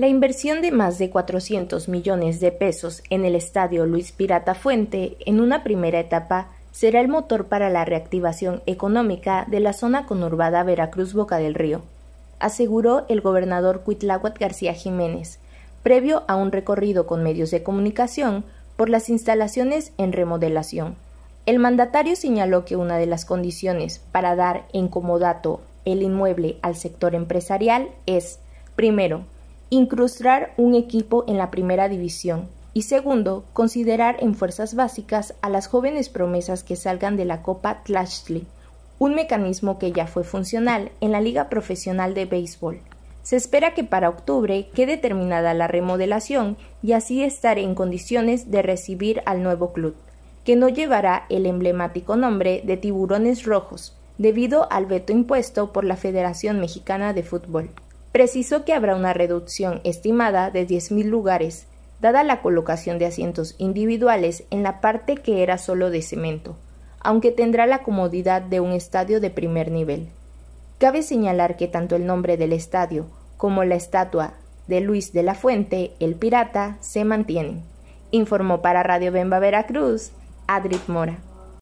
La inversión de más de 400 millones de pesos en el estadio Luis Pirata Fuente en una primera etapa será el motor para la reactivación económica de la zona conurbada Veracruz-Boca del Río, aseguró el gobernador Cuitláhuac García Jiménez, previo a un recorrido con medios de comunicación por las instalaciones en remodelación. El mandatario señaló que una de las condiciones para dar en comodato el inmueble al sector empresarial es, primero, incrustar un equipo en la primera división y segundo, considerar en fuerzas básicas a las jóvenes promesas que salgan de la Copa Tlachtli, un mecanismo que ya fue funcional en la Liga Profesional de Béisbol. Se espera que para octubre quede terminada la remodelación y así estar en condiciones de recibir al nuevo club, que no llevará el emblemático nombre de Tiburones Rojos, debido al veto impuesto por la Federación Mexicana de Fútbol precisó que habrá una reducción estimada de 10.000 lugares, dada la colocación de asientos individuales en la parte que era solo de cemento, aunque tendrá la comodidad de un estadio de primer nivel. Cabe señalar que tanto el nombre del estadio como la estatua de Luis de la Fuente, el pirata, se mantienen. Informó para Radio Bemba Veracruz, Adrid Mora.